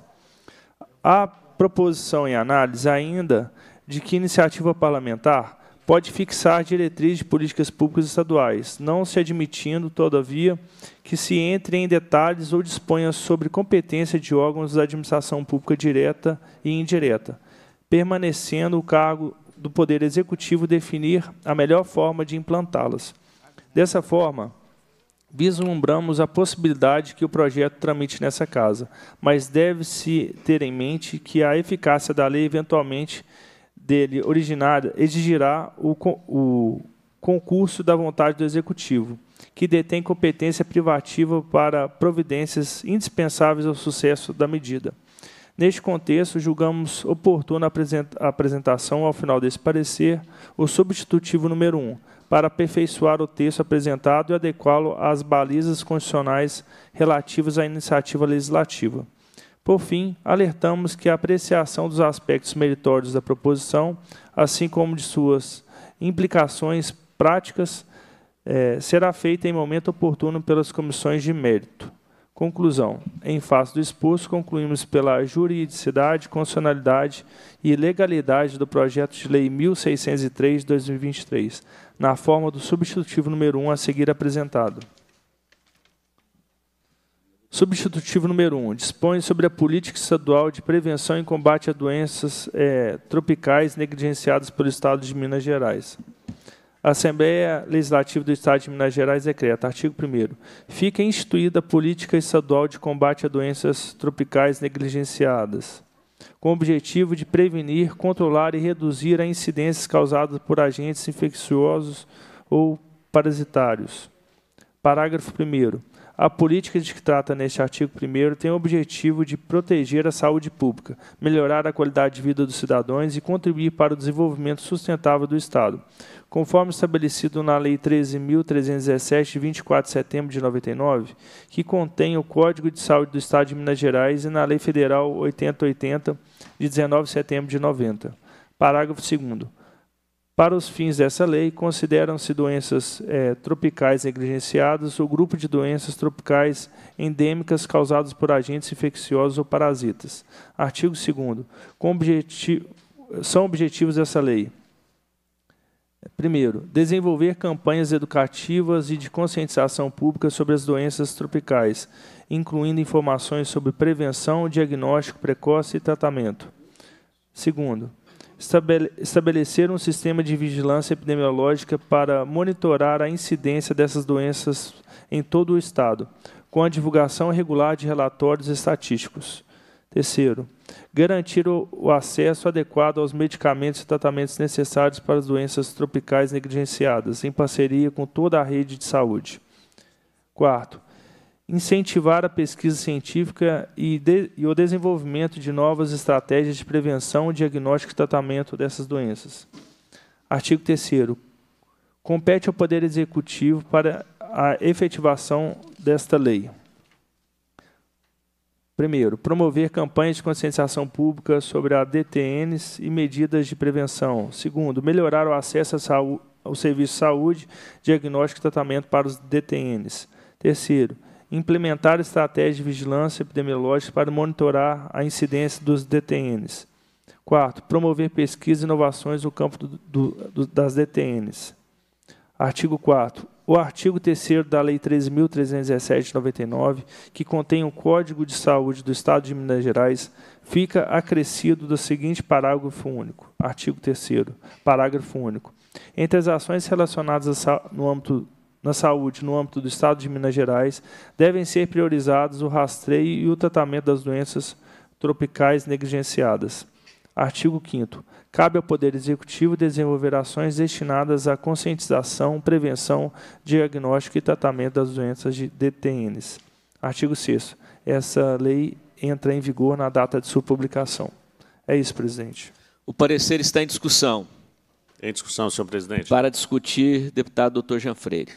A proposição em análise ainda de que iniciativa parlamentar pode fixar diretrizes de políticas públicas estaduais, não se admitindo, todavia, que se entre em detalhes ou disponha sobre competência de órgãos da administração pública direta e indireta, permanecendo o cargo do Poder Executivo definir a melhor forma de implantá-las. Dessa forma, vislumbramos a possibilidade que o projeto tramite nessa casa, mas deve-se ter em mente que a eficácia da lei eventualmente dele originada exigirá o, o concurso da vontade do Executivo, que detém competência privativa para providências indispensáveis ao sucesso da medida. Neste contexto, julgamos oportuna a apresentação, ao final desse parecer, o substitutivo número 1, para aperfeiçoar o texto apresentado e adequá-lo às balizas constitucionais relativas à iniciativa legislativa. Por fim, alertamos que a apreciação dos aspectos meritórios da proposição, assim como de suas implicações práticas, eh, será feita em momento oportuno pelas comissões de mérito. Conclusão. Em face do exposto, concluímos pela juridicidade, constitucionalidade e legalidade do projeto de lei 1603 de 2023, na forma do substitutivo número 1 a seguir apresentado. Substitutivo número 1. Um, dispõe sobre a política estadual de prevenção e combate a doenças é, tropicais negligenciadas pelo Estado de Minas Gerais. A Assembleia Legislativa do Estado de Minas Gerais decreta, artigo 1 fica instituída a política estadual de combate a doenças tropicais negligenciadas, com o objetivo de prevenir, controlar e reduzir as incidências causadas por agentes infecciosos ou parasitários. Parágrafo 1 a política de que trata neste artigo 1 tem o objetivo de proteger a saúde pública, melhorar a qualidade de vida dos cidadãos e contribuir para o desenvolvimento sustentável do Estado. Conforme estabelecido na Lei 13.317, de 24 de setembro de 99, que contém o Código de Saúde do Estado de Minas Gerais e na Lei Federal 8080, de 19 de setembro de 90. Parágrafo 2. Para os fins dessa lei, consideram-se doenças é, tropicais negligenciadas o grupo de doenças tropicais endêmicas causadas por agentes infecciosos ou parasitas. Artigo 2 objeti são objetivos dessa lei. Primeiro, desenvolver campanhas educativas e de conscientização pública sobre as doenças tropicais, incluindo informações sobre prevenção, diagnóstico precoce e tratamento. Segundo, estabelecer um sistema de vigilância epidemiológica para monitorar a incidência dessas doenças em todo o Estado, com a divulgação regular de relatórios estatísticos. Terceiro, garantir o, acesso adequado aos medicamentos e tratamentos necessários para as doenças tropicais negligenciadas, em parceria com toda a rede de saúde. Quarto, incentivar a pesquisa científica e, de, e, o desenvolvimento de novas estratégias de prevenção, diagnóstico e tratamento dessas doenças. Artigo 3 Compete ao Poder Executivo para a efetivação desta lei. Primeiro, promover campanhas de conscientização pública sobre a DTNs e medidas de prevenção. Segundo, melhorar o acesso ao serviço de saúde, diagnóstico e tratamento para os DTNs. Terceiro, implementar estratégias de vigilância epidemiológica para monitorar a incidência dos DTNs. Quarto, promover pesquisas e inovações no campo do, do, das DTNs. Artigo 4. O artigo 3 da Lei 13.317 de 99, que contém o Código de Saúde do Estado de Minas Gerais, fica acrescido do seguinte parágrafo único. Artigo 3 parágrafo único. Entre as ações relacionadas no âmbito na saúde no âmbito do Estado de Minas Gerais, devem ser priorizados o rastreio e o tratamento das doenças tropicais negligenciadas. Artigo 5 Cabe ao Poder Executivo desenvolver ações destinadas à conscientização, prevenção, diagnóstico e tratamento das doenças de DTNs. Artigo 6 Essa lei entra em vigor na data de sua publicação. É isso, presidente. O parecer está em discussão. Em discussão, senhor presidente. Para discutir, deputado doutor Jean Freire.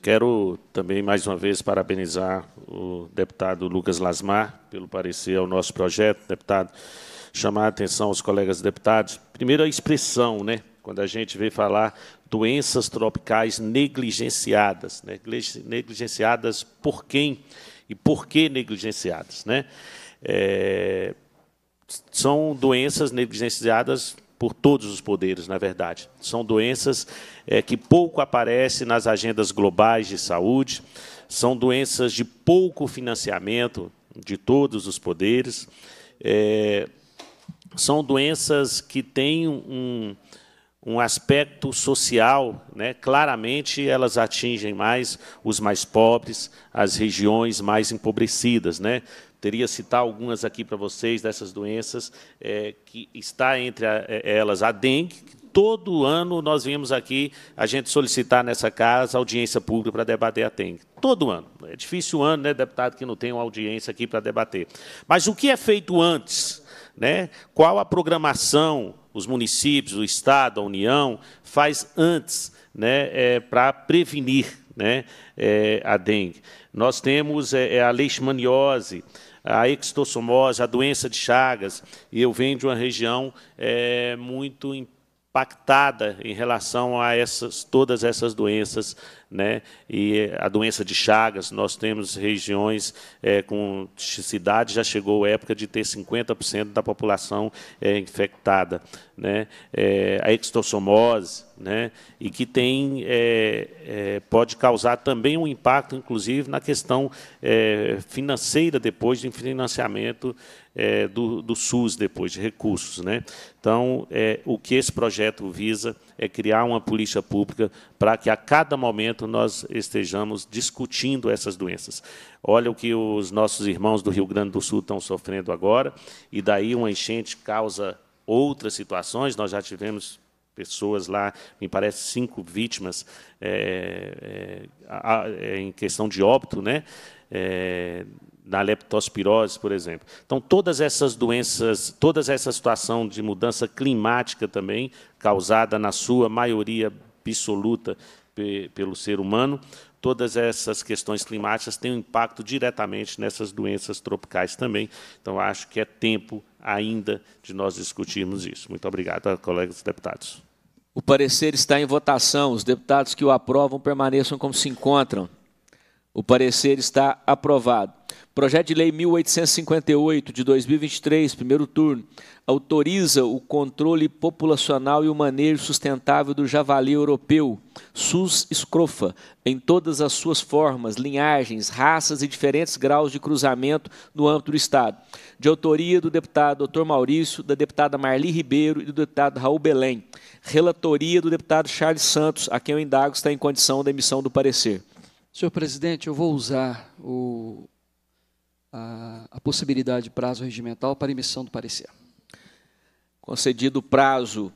Quero também, mais uma vez, parabenizar o deputado Lucas Lasmar pelo parecer ao nosso projeto. Deputado, chamar a atenção aos colegas deputados. Primeiro, a expressão, né? quando a gente vê falar doenças tropicais negligenciadas, né? negligenciadas por quem e por que negligenciadas, né? É, são doenças negligenciadas por todos os poderes, na verdade. São doenças é, que pouco aparecem nas agendas globais de saúde, são doenças de pouco financiamento de todos os poderes, é, são doenças que têm um, um aspecto social, né? claramente elas atingem mais os mais pobres, as regiões mais empobrecidas, né? Teria citar algumas aqui para vocês dessas doenças é, que está entre a, é, elas a dengue. Que todo ano nós vimos aqui a gente solicitar nessa casa audiência pública para debater a dengue. Todo ano. É difícil o ano, né, deputado, que não tem uma audiência aqui para debater. Mas o que é feito antes? Né? Qual a programação os municípios, o Estado, a União faz antes né, é, para prevenir né, é, a dengue. Nós temos é, é a leishmaniose, a extossomose, a doença de Chagas, e eu venho de uma região é, muito impactada em relação a essas, todas essas doenças né? E a doença de Chagas, nós temos regiões é, com cidades, já chegou a época de ter 50% da população é, infectada, né? É, a extossomose, né? E que tem é, é, pode causar também um impacto, inclusive, na questão é, financeira depois de financiamento do, do SUS depois de recursos, né? Então, o que esse projeto visa é criar uma polícia pública para que a cada momento nós estejamos discutindo essas doenças. Olha o que os nossos irmãos do Rio Grande do Sul estão sofrendo agora, e daí uma enchente causa outras situações. Nós já tivemos pessoas lá, me parece cinco vítimas é, é, a, eh, em questão de óbito, né? é, da leptospirose, por exemplo. Então, todas essas doenças, toda essa situação de mudança climática também, causada na sua maioria absoluta pelo ser humano, todas essas questões climáticas têm um impacto diretamente nessas doenças tropicais também. Então, acho que é tempo ainda de nós discutirmos isso. Muito obrigado, colegas deputados. O parecer está em votação. Os deputados que o aprovam permaneçam como se encontram. O parecer está aprovado. Projeto de Lei 1858 de 2023, primeiro turno, autoriza o controle populacional e o manejo sustentável do javali europeu, SUS escrofa, em todas as suas formas, linhagens, raças e diferentes graus de cruzamento no âmbito do Estado. De autoria do deputado Dr. Maurício, da deputada Marli Ribeiro e do deputado Raul Belém. Relatoria do deputado Charles Santos, a quem eu indago está em condição da emissão do parecer. Senhor presidente, eu vou usar o, a, a, possibilidade de prazo regimental para emissão do parecer. Concedido o prazo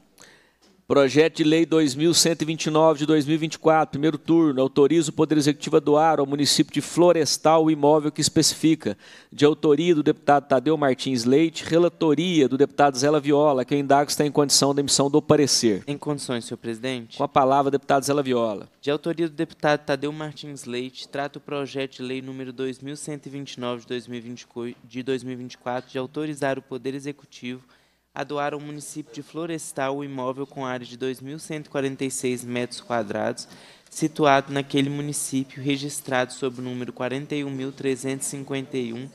Projeto de Lei 2129 de 2024, primeiro turno, autoriza o Poder Executivo a doar ao município de Florestal o imóvel que especifica, de autoria do deputado Tadeu Martins Leite, relatoria do deputado Zé Viola, que eu indago está em condição da emissão do parecer. Em condições, senhor presidente. Com a palavra, deputado Zé Viola. De autoria do deputado Tadeu Martins Leite, trata o projeto de lei número 2129 de 2024, de autorizar o Poder Executivo a doar ao município de Florestal o imóvel com área de 2.146 metros quadrados, situado naquele município registrado sob o número 41.351,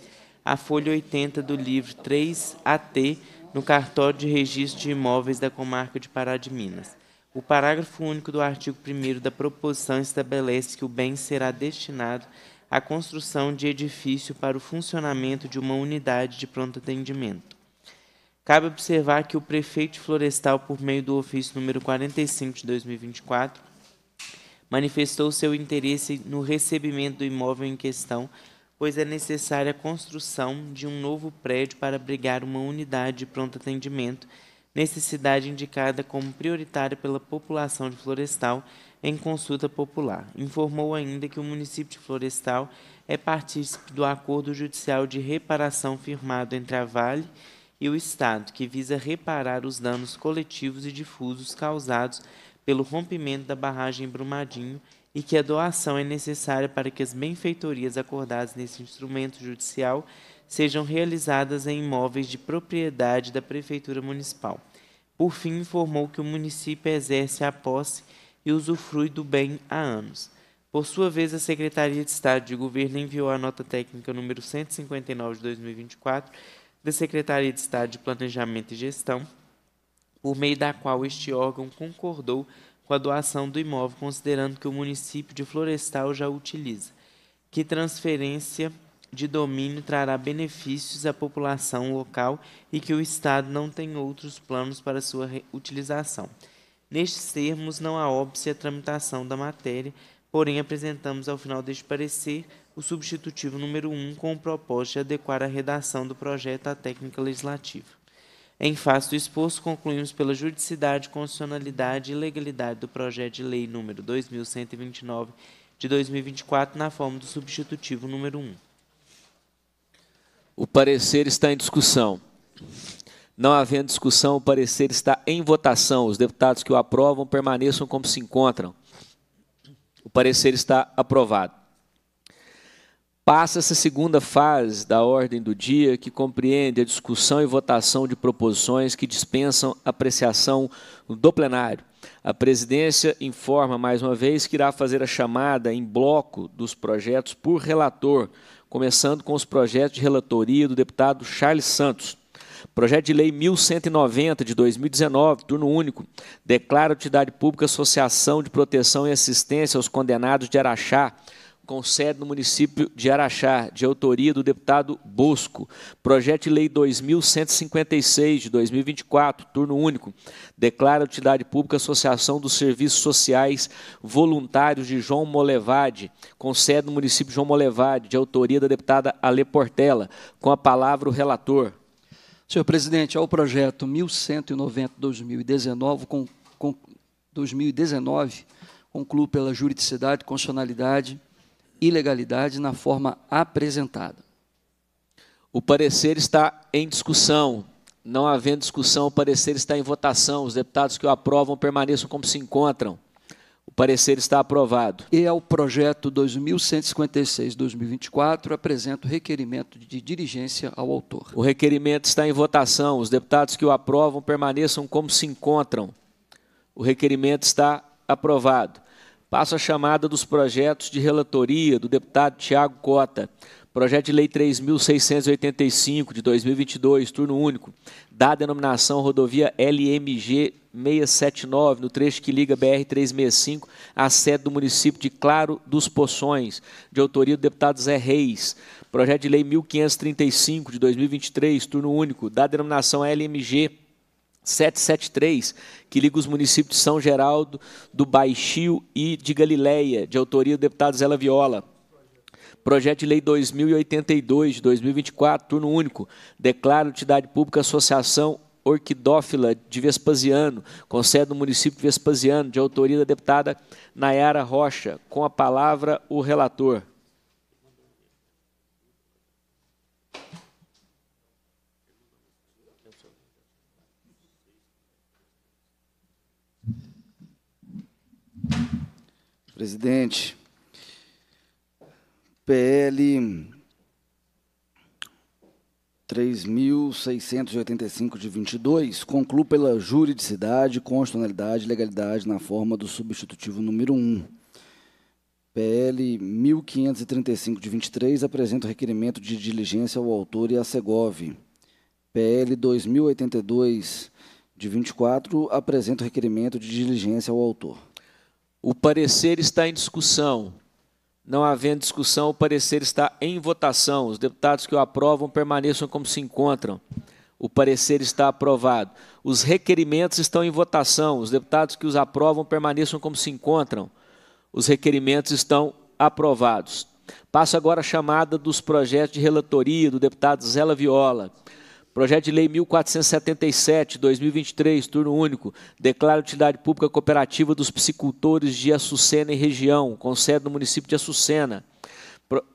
a folha 80 do livro 3AT, no cartório de registro de imóveis da comarca de Pará de Minas. O parágrafo único do artigo 1 da proposição estabelece que o bem será destinado à construção de edifício para o funcionamento de uma unidade de pronto atendimento. Cabe observar que o prefeito florestal, por meio do ofício número 45 de 2024, manifestou seu interesse no recebimento do imóvel em questão, pois é necessária a construção de um novo prédio para abrigar uma unidade de pronto atendimento, necessidade indicada como prioritária pela população de Florestal em consulta popular. Informou ainda que o município de Florestal é partícipe do acordo judicial de reparação firmado entre a Vale e e o Estado, que visa reparar os danos coletivos e difusos causados pelo rompimento da barragem Brumadinho e que a doação é necessária para que as benfeitorias acordadas nesse instrumento judicial sejam realizadas em imóveis de propriedade da Prefeitura Municipal. Por fim, informou que o município exerce a posse e usufrui do bem há anos. Por sua vez, a Secretaria de Estado de Governo enviou a nota técnica número 159 de 2024 da Secretaria de Estado de Planejamento e Gestão, por meio da qual este órgão concordou com a doação do imóvel, considerando que o município de Florestal já utiliza. Que transferência de domínio trará benefícios à população local e que o Estado não tem outros planos para sua utilização. Nestes termos, não há óbvio à tramitação da matéria, porém apresentamos ao final deste parecer o substitutivo número 1 com o propósito de adequar a redação do projeto à técnica legislativa. Em face do exposto, concluímos pela juridicidade, constitucionalidade e legalidade do projeto de lei número 2129 de 2024 na forma do substitutivo número 1. O parecer está em discussão. Não havendo discussão, o parecer está em votação. Os deputados que o aprovam permaneçam como se encontram. O parecer está aprovado. Passa essa segunda fase da ordem do dia, que compreende a discussão e votação de proposições que dispensam apreciação do plenário. A presidência informa mais uma vez que irá fazer a chamada em bloco dos projetos por relator, começando com os projetos de relatoria do deputado Charles Santos. Projeto de Lei 1190 de 2019, turno único, declara a utilidade pública Associação de Proteção e Assistência aos Condenados de Araxá com sede no município de Araxá, de autoria do deputado Bosco. Projeto de Lei 2156 de 2024, turno único, declara a utilidade pública Associação dos Serviços Sociais Voluntários de João Molevade, com sede no município de João Molevade, de autoria da deputada Ale Portela. Com a palavra o relator. Senhor presidente, ao projeto 1190-2019, com, com 2019, concluo pela juridicidade, constitucionalidade ilegalidade na forma apresentada. O parecer está em discussão. Não havendo discussão, o parecer está em votação. Os deputados que o aprovam permaneçam como se encontram. O parecer está aprovado. E ao projeto 2156-2024, apresento requerimento de dirigência ao autor. O requerimento está em votação. Os deputados que o aprovam permaneçam como se encontram. O requerimento está aprovado. Passo a chamada dos projetos de relatoria do deputado Tiago Cota. Projeto de Lei 3.685 de 2022, turno único, da denominação rodovia LMG 679, no trecho que liga BR 365 à sede do município de Claro dos Poções, de autoria do deputado Zé Reis. Projeto de Lei 1535 de 2023, turno único, da denominação LMG 773, que liga os municípios de São Geraldo, do Baixio e de Galileia, de autoria do deputado Zé Viola. Projeto de Lei 2082, de 2024, turno único. Declara utilidade pública Associação Orquidófila de Vespasiano, com sede no município de Vespasiano, de autoria da deputada Nayara Rocha. Com a palavra, o relator. presidente. PL 3.685 de 22 concluo pela juridicidade, constitucionalidade e legalidade na forma do substitutivo número 1. PL 1535 de 23 apresenta o requerimento de diligência ao autor e à Segov. PL 2082 de 24 apresenta o requerimento de diligência ao autor. O parecer está em discussão. Não havendo discussão, o parecer está em votação. Os deputados que o aprovam permaneçam como se encontram. O parecer está aprovado. Os requerimentos estão em votação. Os deputados que os aprovam permaneçam como se encontram. Os requerimentos estão aprovados. Passo agora a chamada dos projetos de relatoria do deputado Zela Viola. Projeto de Lei 1477, 2023, turno único, declara utilidade pública cooperativa dos piscicultores de Açucena e região, com sede no município de Açucena,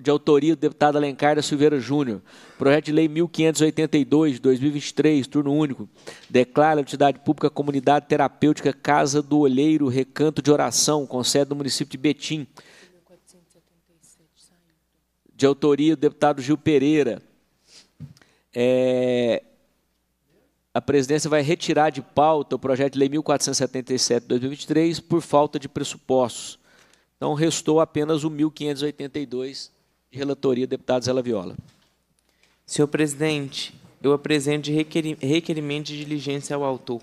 de autoria do deputado Alencar da Silveira Júnior. Projeto de Lei 1582, 2023, turno único, declara utilidade pública comunidade terapêutica Casa do Olheiro, Recanto de Oração, com sede no município de Betim, de autoria do deputado Gil Pereira é, a presidência vai retirar de pauta o projeto de lei 1477-2023 por falta de pressupostos. Então, restou apenas o 1582 de relatoria, deputado Zé Viola. Senhor presidente, eu apresento de requerimento de diligência ao autor.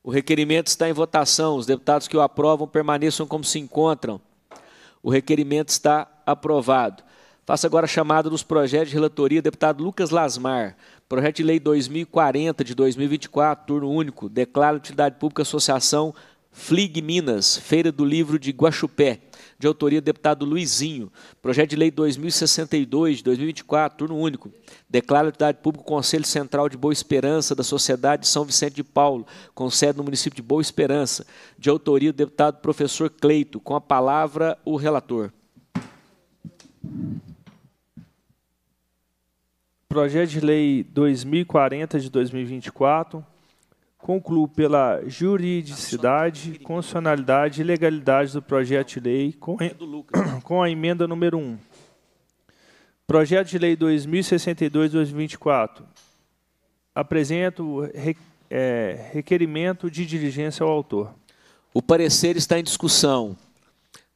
O requerimento está em votação. Os deputados que o aprovam permaneçam como se encontram. O requerimento está aprovado. Faço agora a chamada dos projetos de relatoria, deputado Lucas Lasmar. Projeto de Lei 2040 de 2024, turno único, declara utilidade pública Associação FLIG Minas, Feira do Livro de Guaxupé, de autoria do deputado Luizinho. Projeto de Lei 2062 de 2024, turno único, declara utilidade pública Conselho Central de Boa Esperança da Sociedade São Vicente de Paulo, com sede no município de Boa Esperança, de autoria do deputado professor Cleito. Com a palavra, o relator projeto de lei 2040 de 2024, concluo pela juridicidade, constitucionalidade e legalidade do projeto de lei com, (coughs) com a emenda número 1. Projeto de lei 2062-2024. de Apresento re, é, requerimento de diligência ao autor. O parecer está em discussão.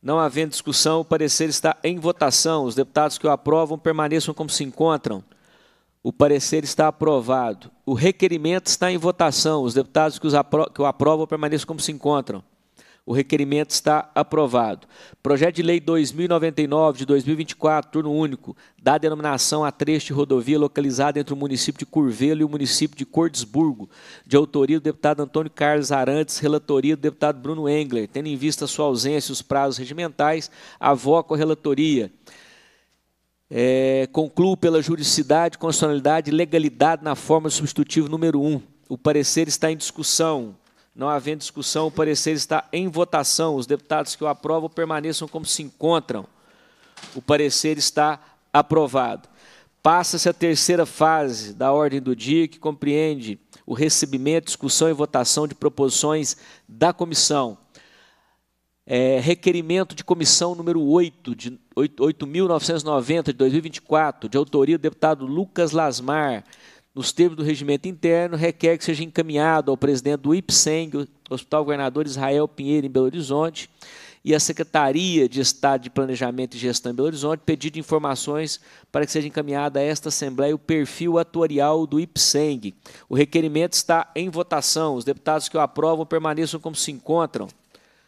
Não havendo discussão, o parecer está em votação. Os deputados que o aprovam permaneçam como se encontram. O parecer está aprovado. O requerimento está em votação. Os deputados que, os apro que o aprovam permaneçam como se encontram. O requerimento está aprovado. Projeto de Lei 2099 de 2024, turno único, dá denominação a trecho de rodovia localizado entre o município de Curvelo e o município de Cordesburgo, de autoria do deputado Antônio Carlos Arantes, relatoria do deputado Bruno Engler. Tendo em vista sua ausência e os prazos regimentais, avoco a relatoria. É, concluo pela juridicidade, constitucionalidade e legalidade na forma substitutiva número 1. Um. O parecer está em discussão. Não havendo discussão, o parecer está em votação. Os deputados que o aprovam permaneçam como se encontram. O parecer está aprovado. Passa-se a terceira fase da ordem do dia, que compreende o recebimento, discussão e votação de proposições da comissão é, requerimento de comissão número 8, de 8.990, de 2024, de autoria do deputado Lucas Lasmar, nos termos do regimento interno, requer que seja encaminhado ao presidente do IPSENG, Hospital Governador Israel Pinheiro, em Belo Horizonte, e à Secretaria de Estado de Planejamento e Gestão em Belo Horizonte, pedido de informações para que seja encaminhada a esta Assembleia o perfil atuarial do IPSENG. O requerimento está em votação. Os deputados que o aprovam permaneçam como se encontram.